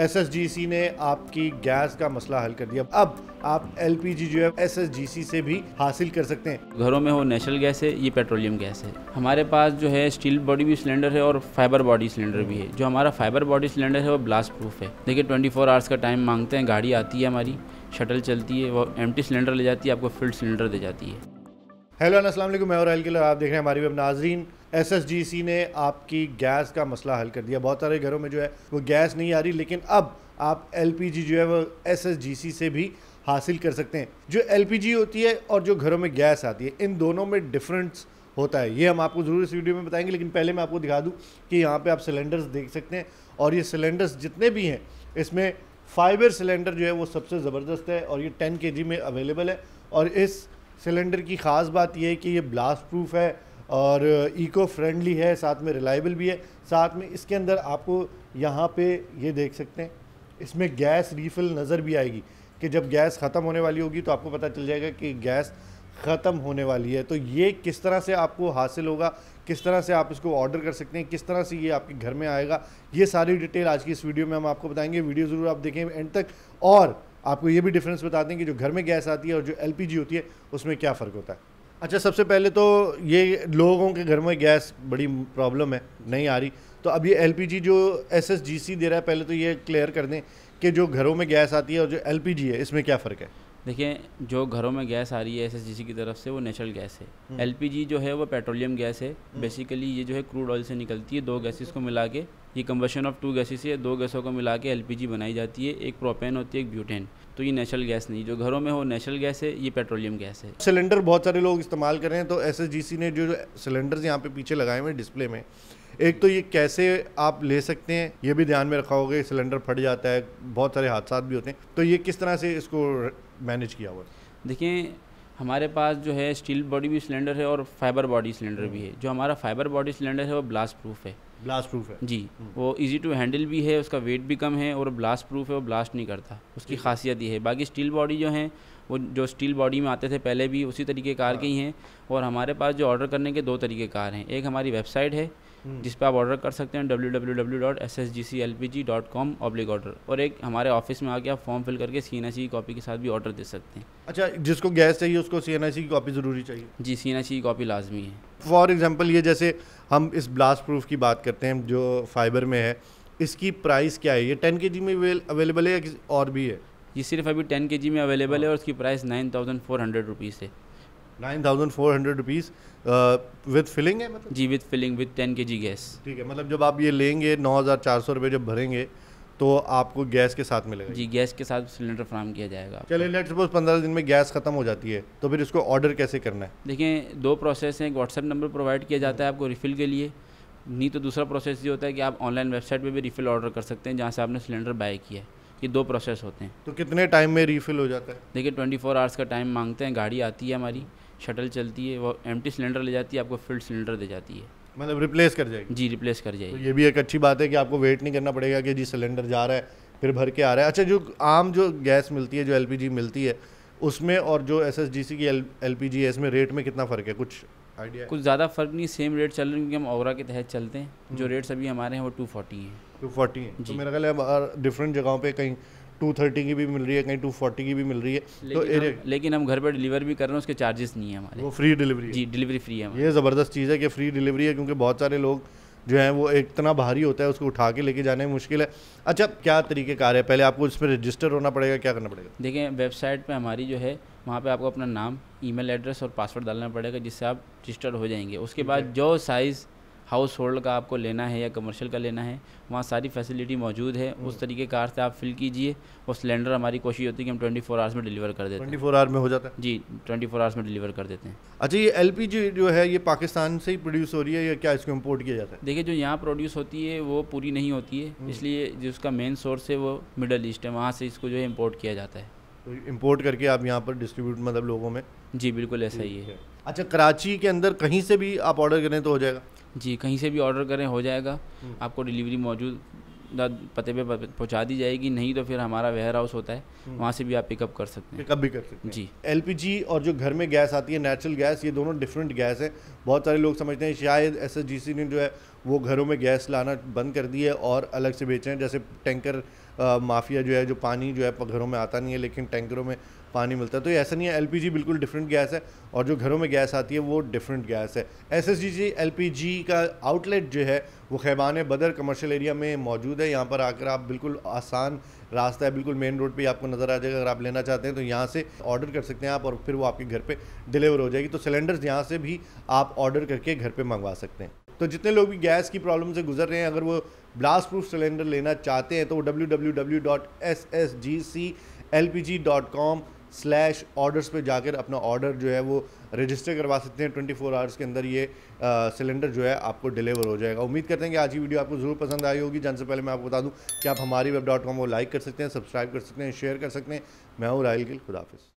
एसएसजीसी ने आपकी गैस का मसला हल कर दिया अब आप एलपीजी जो है एसएसजीसी से भी हासिल कर सकते हैं घरों में हो नेचुरल गैस है ये पेट्रोलियम गैस है हमारे पास जो है स्टील बॉडी भी सिलेंडर है और फाइबर बॉडी सिलेंडर भी है जो हमारा फाइबर बॉडी सिलेंडर है वो ब्लास्ट प्रूफ है देखिए ट्वेंटी फोर आवर्स का टाइम मांगते हैं गाड़ी आती है हमारी शटल चलती है वो एम सिलेंडर ले जाती है आपको फिल्ड सिलेंडर दे जाती है हेलो असल मैं और आप देख रहे हैं हमारी वेब नाजरीन एसएसजीसी ने आपकी गैस का मसला हल कर दिया बहुत सारे घरों में जो है वो गैस नहीं आ रही लेकिन अब आप एलपीजी जो है वो एसएसजीसी से भी हासिल कर सकते हैं जो एलपीजी होती है और जो घरों में गैस आती है इन दोनों में डिफरेंस होता है ये हम आपको ज़रूर इस वीडियो में बताएंगे लेकिन पहले मैं आपको दिखा दूँ कि यहाँ पर आप सिलेंडर्स देख सकते हैं और ये सिलेंडर्स जितने भी हैं इसमें फाइबर सिलेंडर जो है वो सबसे ज़बरदस्त है और ये टेन के में अवेलेबल है और इस सिलेंडर की ख़ास बात यह है कि ये ब्लास्ट प्रूफ है और इको फ्रेंडली है साथ में रिलायबल भी है साथ में इसके अंदर आपको यहाँ पे ये देख सकते हैं इसमें गैस रीफिल नज़र भी आएगी कि जब गैस ख़त्म होने वाली होगी तो आपको पता चल जाएगा कि गैस ख़त्म होने वाली है तो ये किस तरह से आपको हासिल होगा किस तरह से आप इसको ऑर्डर कर सकते हैं किस तरह से ये आपके घर में आएगा ये सारी डिटेल आज की इस वीडियो में हम आपको बताएंगे वीडियो ज़रूर आप देखें एंड तक और आपको ये भी डिफरेंस बता दें कि जो घर में गैस आती है और जो एलपीजी होती है उसमें क्या फ़र्क होता है अच्छा सबसे पहले तो ये लोगों के घर में गैस बड़ी प्रॉब्लम है नहीं आ रही तो अब ये एल जो एस दे रहा है पहले तो ये क्लियर कर दें कि जो घरों में गैस आती है और जो एल है इसमें क्या फ़र्क है देखिए जो घरों में गैस आ रही है एसएसजीसी की तरफ से वो नेचुरल गैस है एलपीजी हम्म। जो है वो पेट्रोलियम गैस है बेसिकली हम्म। ये जो है क्रूड ऑयल से निकलती है दो गैसेस को मिला के ये कम्बशन ऑफ टू गैसेस है दो गैसों को मिला के एल बनाई जाती है एक प्रोपेन होती है एक ब्यूटेन तो ये नेचुरल गैस नहीं जो घरों में हो नेचुरल गैस है ये पेट्रोलियम गैस है सिलेंडर बहुत सारे लोग इस्तेमाल कर रहे हैं तो एस ने जो सिलेंडर्स यहाँ पे पीछे लगाए हुए डिस्प्ले में एक तो ये कैसे आप ले सकते हैं ये भी ध्यान में रखा होगा सिलेंडर फट जाता है बहुत सारे हादसा भी होते हैं तो ये किस तरह से इसको मैनेज किया हुआ देखिए हमारे पास जो है स्टील बॉडी भी सिलेंडर है और फाइबर बॉडी सिलेंडर भी है जो हमारा फाइबर बॉडी सिलेंडर है वो ब्लास्ट प्रूफ है ब्लास्ट प्रूफ है जी हम्म। वो इजी टू हैंडल भी है उसका वेट भी कम है और ब्लास्ट प्रूफ है वो ब्लास्ट नहीं करता उसकी खासियत ये है बाकी स्टील बॉडी जो है वो जो स्टील बॉडी में आते थे पहले भी उसी तरीके कार के ही हाँ। हैं और हमारे पास जो ऑर्डर करने के दो तरीके कार हैं एक हमारी वेबसाइट है हम्म। जिस पर आप ऑर्डर कर सकते हैं W W W dot S S G C L P G dot com oblique order और एक हमारे ऑफिस में आके आप फॉर्म फिल करके सी एन आई सी की कॉपी के साथ भी ऑर्डर दे सकते हैं अच्छा जिसको गैस चाहिए उसको सी एन आई सी की कॉपी ज़रूरी चाहिए जी सी एन आई सी की कॉपी लाजमी है फॉर एग्ज़ाम्पल ये जैसे हम इस ब्लास्ट प्रूफ की बात करते हैं जो फाइबर में है इसकी प्राइस क्या है ये टेन के जी में अवेलेबल है या और भी है ये सिर्फ अभी टेन के जी में अवेलेबल है और उसकी price nine thousand four hundred rupees है nine thousand four hundred rupees with filling है मतलब जी with filling with ten K G gas ठीक है मतलब जब आप ये लेंगे नौ हज़ार चार सौ रुपये जब भरेंगे तो आपको गैस के साथ मिलेगा जी गैस के साथ सिलेंडर फ्राम किया जाएगा चलिए लेट सपोज पंद्रह दिन में गैस खत्म हो जाती है तो फिर इसको ऑर्डर कैसे करना है देखिए दो प्रोसेस हैं एक व्हाट्सअप नंबर प्रोवाइड किया जाता है आपको रिफ़िल के लिए नहीं तो दूसरा प्रोसेस ये होता है कि आप ऑनलाइन वेबसाइट पर भी रिफ़िल ऑर्डर कर सकते हैं जहाँ से आपने सिलेंडर बाय किया है ये दो प्रोसेस होते हैं तो कितने टाइम में रीफिल हो जाता है देखिए ट्वेंटी फोर आवर्स का टाइम मांगते हैं गाड़ी आती है हमारी शटल चलती है वो एम सिलेंडर ले जाती है आपको फिल्ड सिलेंडर दे जाती है मतलब रिप्लेस कर जाएगी जी रिप्लेस कर जाएगी तो ये भी एक अच्छी बात है कि आपको वेट नहीं करना पड़ेगा कि जी सिलेंडर जा रहा है फिर भर के आ रहा है अच्छा जो आम जो गैस मिलती है जो एल मिलती है उसमें और जो एस एस की एल एल इसमें रेट में कितना फ़र्क है कुछ आइडिया कुछ ज़्यादा फ़र्क नहीं सेम रेट चल रहे हैं क्योंकि हम ओवरा के तहत चलते हैं जो रेट्स हम्म। अभी हमारे हैं वो टू फोर्टी हैं टू फोर्टी हैं तो मेरा ख्याल है डिफरेंट जगहों पे कहीं टू थर्टी की भी मिल रही है कहीं टू फोर्टी की भी मिल रही है तो लेकिन तो हम, लेकिन हम घर पर डिलीवर भी कर रहे हैं उसके चार्जेस नहीं है हमारे वो फ्री डिलीवरी जी डिलीवरी फ्री है ये ज़बरदस्त चीज़ है कि फ्री डिलीवरी है क्योंकि बहुत सारे लोग जो है वो इतना भारी होता है उसको उठा के लेके जाने में मुश्किल है अच्छा क्या तरीके कार है पहले आपको इस पर रजिस्टर होना पड़ेगा क्या करना पड़ेगा देखें वेबसाइट पर हमारी जो है वहाँ पे आपको अपना नाम ईमेल एड्रेस और पासवर्ड डालना पड़ेगा जिससे आप रजिस्टर हो जाएंगे उसके बाद जो साइज़ हाउस होल्ड का आपको लेना है या कमर्शियल का लेना है वहाँ सारी फैसिलिटी मौजूद है हम्म। उस तरीके का से आप फिल कीजिए और सिलेंडर हमारी कोशिश होती है कि हम 24 आवर्स में डिलीवर कर देते हैं 24 आवर में हो जाता है जी 24 आवर्स में डिलीवर कर देते हैं अच्छा ये जी जो है ये पाकिस्तान से ही प्रोड्यूस हो रही है या क्या इसको इम्पोर्ट किया जाता है देखिए जो यहाँ प्रोड्यूस होती है वो पूरी नहीं होती है हम्म। इसलिए जिसका मेन सोर्स है वो मिडल ईस्ट है वहाँ से इसको जो है इम्पोर्ट किया जाता है तो इम्पोर्ट करके आप यहाँ पर डिस्ट्रीब्यूट मतलब लोगों में जी बिल्कुल ऐसा ही है अच्छा कराची के अंदर कहीं से भी आप ऑर्डर करें तो हो जाएगा जी कहीं से भी ऑर्डर करें हो जाएगा हम्म। आपको डिलीवरी मौजूद पते पे पहुंचा दी जाएगी नहीं तो फिर हमारा वेयर हाउस होता है हम्म। वहाँ से भी आप पिकअप कर सकते हैं पिकअप भी कर सकते हैं जी एलपीजी और जो घर में गैस आती है नेचुरल गैस ये दोनों डिफरेंट गैस है बहुत सारे लोग समझते हैं शायद एसएसजीसी ने जो है वो घरों में गैस लाना बंद कर दी है और अलग से बेच रहे हैं जैसे टैंकर माफिया जो है जो पानी जो है घरों में आता नहीं है लेकिन टैंकरों में पानी मिलता है तो ये ऐसा नहीं है एलपीजी बिल्कुल डिफरेंट गैस है और जो घरों में गैस आती है वो डिफरेंट गैस है एसएसजीजी एलपीजी का आउटलेट जो है वो खैबान बदर कमर्शियल एरिया में मौजूद है यहाँ पर आकर आप बिल्कुल आसान रास्ता है बिल्कुल मेन रोड पे आपको नज़र आ जाएगा अगर आप लेना चाहते हैं तो यहाँ से ऑर्डर कर सकते हैं आप और फिर वो आपके घर पर डिलीवर हो जाएगी तो सिलेंडर्स यहाँ से भी आप ऑर्डर करके घर पर मंगवा सकते हैं तो जितने लोग भी गैस की प्रॉब्लम से गुजर रहे हैं अगर वो ब्लास्ट प्रूफ सिलेंडर लेना चाहते हैं तो वो W W W dot S S G C L P G dot com slash orders पे जाकर अपना ऑर्डर जो है वो रजिस्टर करवा सकते हैं 24 फोर आवर्स के अंदर ये सिलेंडर जो है आपको डिलीवर हो जाएगा उम्मीद करते हैं कि आज की वीडियो आपको ज़रूर पसंद आई होगी जान से पहले मैं आपको बता दूं कि आप हमारी वेब डॉट कॉम को लाइक कर सकते हैं सब्सक्राइब कर सकते हैं शेयर कर सकते हैं मैं हूँ राहल गिल खुदाफिज़